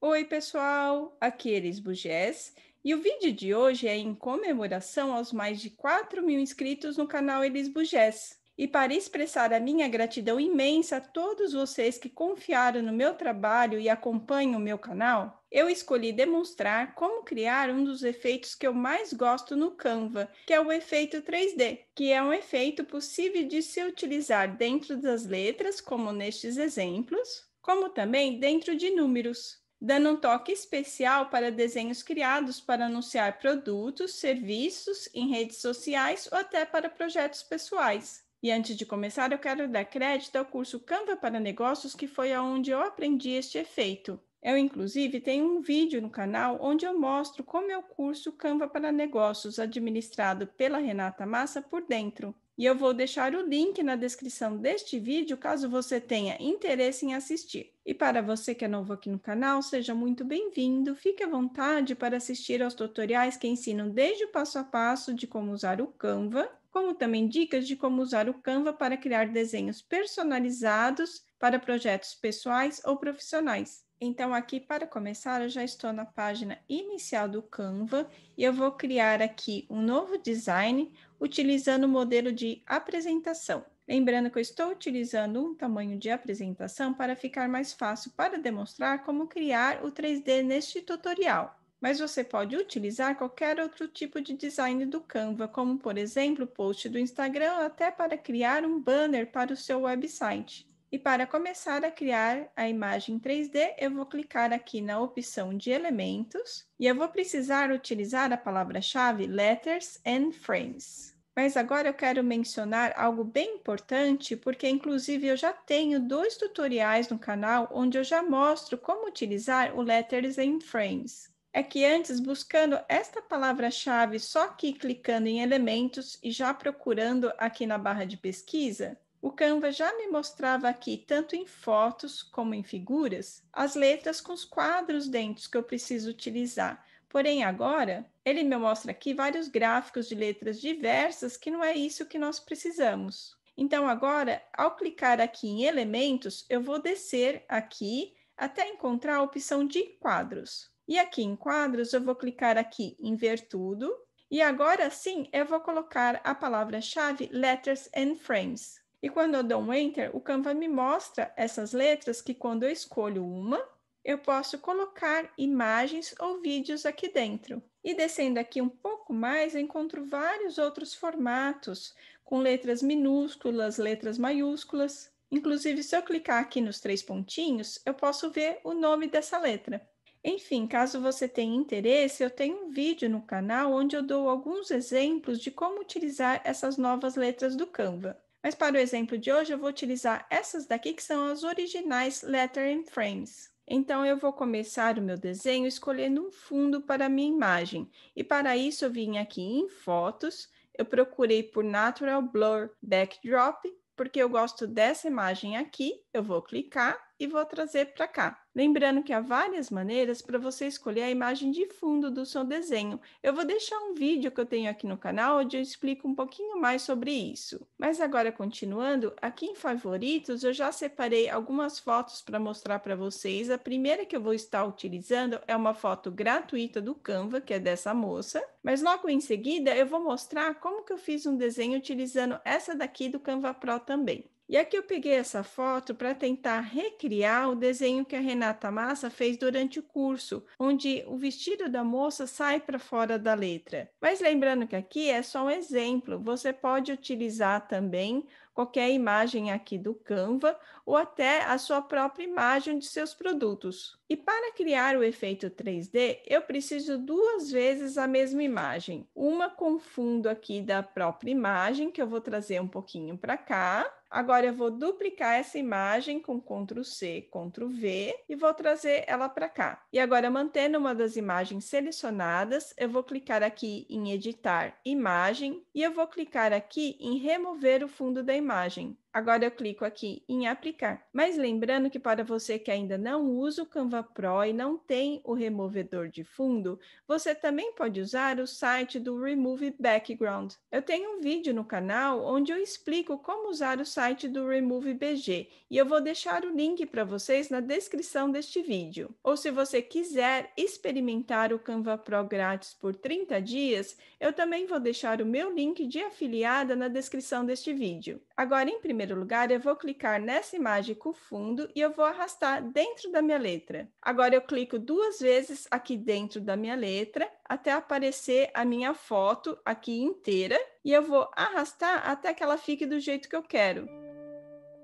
Oi, pessoal! Aqui é Elis Bugés e o vídeo de hoje é em comemoração aos mais de 4 mil inscritos no canal Elis Bugés. E para expressar a minha gratidão imensa a todos vocês que confiaram no meu trabalho e acompanham o meu canal, eu escolhi demonstrar como criar um dos efeitos que eu mais gosto no Canva, que é o efeito 3D, que é um efeito possível de se utilizar dentro das letras, como nestes exemplos, como também dentro de números dando um toque especial para desenhos criados para anunciar produtos, serviços em redes sociais ou até para projetos pessoais. E antes de começar, eu quero dar crédito ao curso Canva para Negócios, que foi aonde eu aprendi este efeito. Eu, inclusive, tenho um vídeo no canal onde eu mostro como é o curso Canva para Negócios, administrado pela Renata Massa, por dentro e eu vou deixar o link na descrição deste vídeo caso você tenha interesse em assistir. E para você que é novo aqui no canal, seja muito bem-vindo, fique à vontade para assistir aos tutoriais que ensinam desde o passo a passo de como usar o Canva, como também dicas de como usar o Canva para criar desenhos personalizados para projetos pessoais ou profissionais. Então, aqui para começar, eu já estou na página inicial do Canva e eu vou criar aqui um novo design utilizando o modelo de apresentação. Lembrando que eu estou utilizando um tamanho de apresentação para ficar mais fácil para demonstrar como criar o 3D neste tutorial. Mas você pode utilizar qualquer outro tipo de design do Canva, como por exemplo, post do Instagram, até para criar um banner para o seu website. E para começar a criar a imagem 3D, eu vou clicar aqui na opção de elementos e eu vou precisar utilizar a palavra-chave letters and frames. Mas agora eu quero mencionar algo bem importante, porque inclusive eu já tenho dois tutoriais no canal onde eu já mostro como utilizar o Letters and Frames. É que antes, buscando esta palavra-chave só aqui clicando em elementos e já procurando aqui na barra de pesquisa, o Canva já me mostrava aqui, tanto em fotos como em figuras, as letras com os quadros dentro que eu preciso utilizar Porém, agora, ele me mostra aqui vários gráficos de letras diversas que não é isso que nós precisamos. Então, agora, ao clicar aqui em elementos, eu vou descer aqui até encontrar a opção de quadros. E aqui em quadros, eu vou clicar aqui em ver tudo. E agora sim, eu vou colocar a palavra-chave letters and frames. E quando eu dou um enter, o Canva me mostra essas letras que quando eu escolho uma, eu posso colocar imagens ou vídeos aqui dentro. E descendo aqui um pouco mais, eu encontro vários outros formatos, com letras minúsculas, letras maiúsculas. Inclusive, se eu clicar aqui nos três pontinhos, eu posso ver o nome dessa letra. Enfim, caso você tenha interesse, eu tenho um vídeo no canal onde eu dou alguns exemplos de como utilizar essas novas letras do Canva. Mas para o exemplo de hoje, eu vou utilizar essas daqui que são as originais Letter and Frames. Então, eu vou começar o meu desenho escolhendo um fundo para a minha imagem. E para isso, eu vim aqui em Fotos, eu procurei por Natural Blur Backdrop, porque eu gosto dessa imagem aqui. Eu vou clicar e vou trazer para cá. Lembrando que há várias maneiras para você escolher a imagem de fundo do seu desenho. Eu vou deixar um vídeo que eu tenho aqui no canal onde eu explico um pouquinho mais sobre isso. Mas agora continuando, aqui em favoritos eu já separei algumas fotos para mostrar para vocês. A primeira que eu vou estar utilizando é uma foto gratuita do Canva, que é dessa moça. Mas logo em seguida eu vou mostrar como que eu fiz um desenho utilizando essa daqui do Canva Pro também. E aqui eu peguei essa foto para tentar recriar o desenho que a Renata Massa fez durante o curso, onde o vestido da moça sai para fora da letra. Mas lembrando que aqui é só um exemplo, você pode utilizar também qualquer imagem aqui do Canva ou até a sua própria imagem de seus produtos. E para criar o efeito 3D, eu preciso duas vezes a mesma imagem. Uma com fundo aqui da própria imagem, que eu vou trazer um pouquinho para cá, Agora eu vou duplicar essa imagem com Ctrl C, Ctrl V e vou trazer ela para cá. E agora, mantendo uma das imagens selecionadas, eu vou clicar aqui em editar imagem e eu vou clicar aqui em remover o fundo da imagem. Agora eu clico aqui em aplicar. Mas lembrando que para você que ainda não usa o Canva Pro e não tem o removedor de fundo, você também pode usar o site do Remove Background. Eu tenho um vídeo no canal onde eu explico como usar o site do Remove BG e eu vou deixar o link para vocês na descrição deste vídeo. Ou se você quiser experimentar o Canva Pro grátis por 30 dias, eu também vou deixar o meu link de afiliada na descrição deste vídeo. Agora, em primeiro lugar, eu vou clicar nessa imagem com fundo e eu vou arrastar dentro da minha letra. Agora, eu clico duas vezes aqui dentro da minha letra até aparecer a minha foto aqui inteira e eu vou arrastar até que ela fique do jeito que eu quero.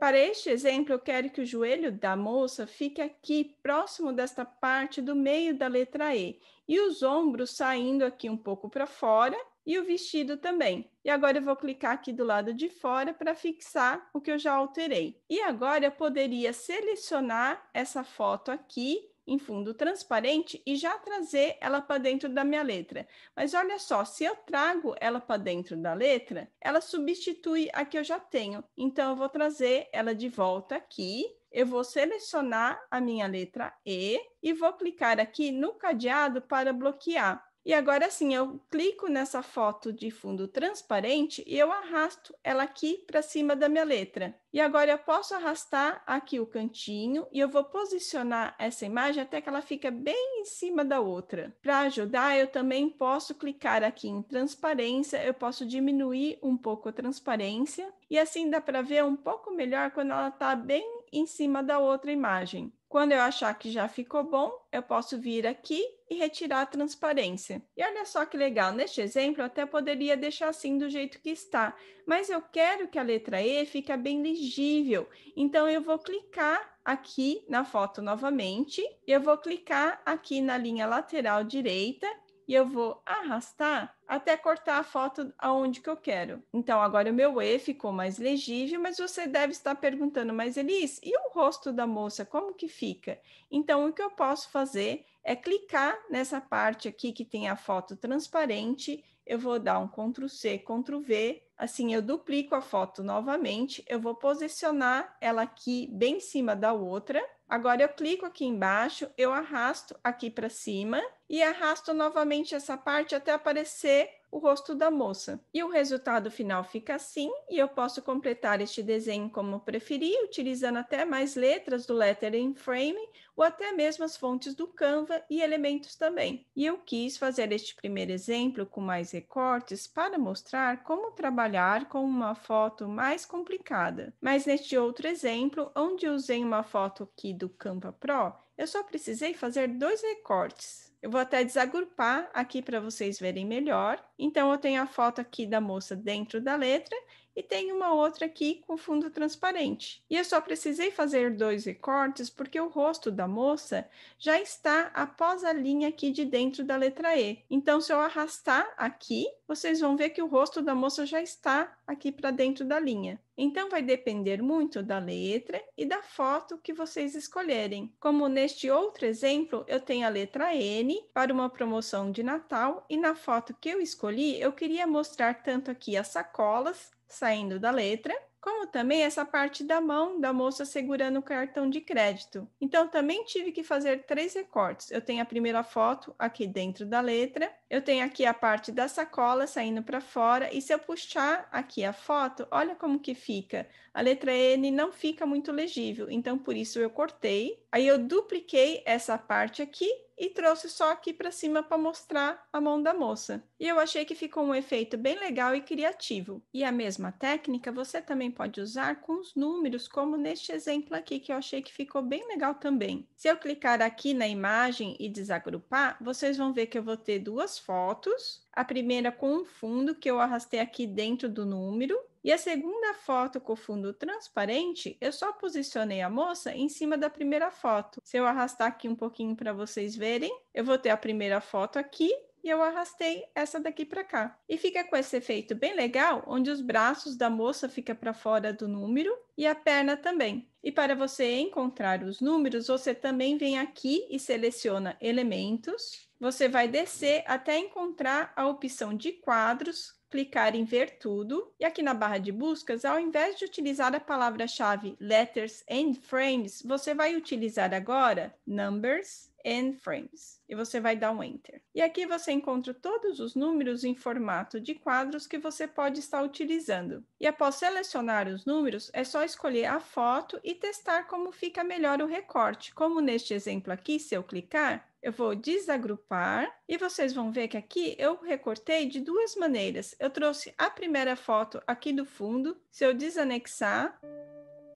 Para este exemplo, eu quero que o joelho da moça fique aqui, próximo desta parte do meio da letra E, e os ombros saindo aqui um pouco para fora e o vestido também. E agora eu vou clicar aqui do lado de fora para fixar o que eu já alterei. E agora eu poderia selecionar essa foto aqui em fundo transparente e já trazer ela para dentro da minha letra. Mas olha só, se eu trago ela para dentro da letra, ela substitui a que eu já tenho. Então eu vou trazer ela de volta aqui, eu vou selecionar a minha letra E e vou clicar aqui no cadeado para bloquear. E agora sim, eu clico nessa foto de fundo transparente e eu arrasto ela aqui para cima da minha letra. E agora eu posso arrastar aqui o cantinho e eu vou posicionar essa imagem até que ela fica bem em cima da outra. Para ajudar, eu também posso clicar aqui em transparência, eu posso diminuir um pouco a transparência e assim dá para ver um pouco melhor quando ela está bem em cima da outra imagem. Quando eu achar que já ficou bom, eu posso vir aqui e retirar a transparência. E olha só que legal, neste exemplo eu até poderia deixar assim do jeito que está, mas eu quero que a letra E fique bem legível. Então eu vou clicar aqui na foto novamente, eu vou clicar aqui na linha lateral direita e eu vou arrastar até cortar a foto aonde que eu quero. Então, agora o meu E ficou mais legível, mas você deve estar perguntando, mas Elis, e o rosto da moça, como que fica? Então, o que eu posso fazer é clicar nessa parte aqui que tem a foto transparente, eu vou dar um Ctrl C, Ctrl V, assim eu duplico a foto novamente, eu vou posicionar ela aqui bem em cima da outra, Agora eu clico aqui embaixo, eu arrasto aqui para cima e arrasto novamente essa parte até aparecer o rosto da moça. E o resultado final fica assim, e eu posso completar este desenho como preferir, utilizando até mais letras do lettering frame ou até mesmo as fontes do Canva e elementos também. E eu quis fazer este primeiro exemplo com mais recortes para mostrar como trabalhar com uma foto mais complicada. Mas neste outro exemplo, onde usei uma foto aqui do Canva Pro, eu só precisei fazer dois recortes, eu vou até desagrupar aqui para vocês verem melhor. Então, eu tenho a foto aqui da moça dentro da letra e tem uma outra aqui com fundo transparente. E eu só precisei fazer dois recortes porque o rosto da moça já está após a linha aqui de dentro da letra E. Então, se eu arrastar aqui, vocês vão ver que o rosto da moça já está aqui para dentro da linha. Então, vai depender muito da letra e da foto que vocês escolherem. Como neste outro exemplo, eu tenho a letra N para uma promoção de Natal e na foto que eu escolhi, eu queria mostrar tanto aqui as sacolas saindo da letra, como também essa parte da mão da moça segurando o cartão de crédito. Então, também tive que fazer três recortes. Eu tenho a primeira foto aqui dentro da letra, eu tenho aqui a parte da sacola saindo para fora, e se eu puxar aqui a foto, olha como que fica. A letra N não fica muito legível, então por isso eu cortei. Aí eu dupliquei essa parte aqui e trouxe só aqui para cima para mostrar a mão da moça. E eu achei que ficou um efeito bem legal e criativo. E a mesma técnica você também pode usar com os números, como neste exemplo aqui, que eu achei que ficou bem legal também. Se eu clicar aqui na imagem e desagrupar, vocês vão ver que eu vou ter duas fotos. A primeira com um fundo que eu arrastei aqui dentro do número, e a segunda foto com fundo transparente, eu só posicionei a moça em cima da primeira foto. Se eu arrastar aqui um pouquinho para vocês verem, eu vou ter a primeira foto aqui e eu arrastei essa daqui para cá. E fica com esse efeito bem legal, onde os braços da moça fica para fora do número e a perna também. E para você encontrar os números, você também vem aqui e seleciona elementos. Você vai descer até encontrar a opção de quadros, clicar em ver tudo e aqui na barra de buscas, ao invés de utilizar a palavra-chave letters and frames, você vai utilizar agora numbers and frames e você vai dar um enter. E aqui você encontra todos os números em formato de quadros que você pode estar utilizando. E após selecionar os números, é só escolher a foto e testar como fica melhor o recorte, como neste exemplo aqui, se eu clicar, eu vou desagrupar e vocês vão ver que aqui eu recortei de duas maneiras. Eu trouxe a primeira foto aqui do fundo, se eu desanexar,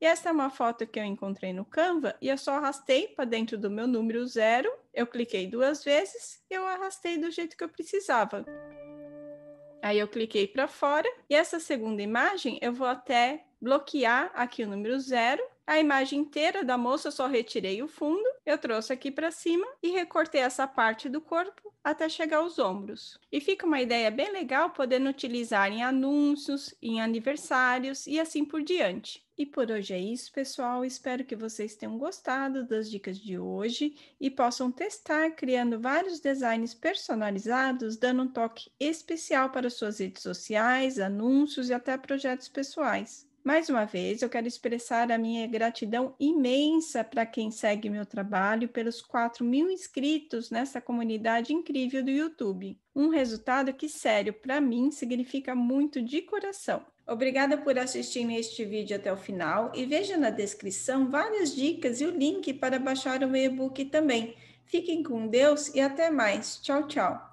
e essa é uma foto que eu encontrei no Canva e eu só arrastei para dentro do meu número zero, eu cliquei duas vezes e eu arrastei do jeito que eu precisava. Aí eu cliquei para fora e essa segunda imagem eu vou até bloquear aqui o número zero, a imagem inteira da moça eu só retirei o fundo eu trouxe aqui para cima e recortei essa parte do corpo até chegar aos ombros. E fica uma ideia bem legal podendo utilizar em anúncios, em aniversários e assim por diante. E por hoje é isso, pessoal. Espero que vocês tenham gostado das dicas de hoje e possam testar criando vários designs personalizados, dando um toque especial para suas redes sociais, anúncios e até projetos pessoais. Mais uma vez, eu quero expressar a minha gratidão imensa para quem segue meu trabalho, pelos 4 mil inscritos nessa comunidade incrível do YouTube. Um resultado que, sério, para mim significa muito de coração. Obrigada por assistir neste vídeo até o final e veja na descrição várias dicas e o link para baixar o meu e-book também. Fiquem com Deus e até mais. Tchau, tchau.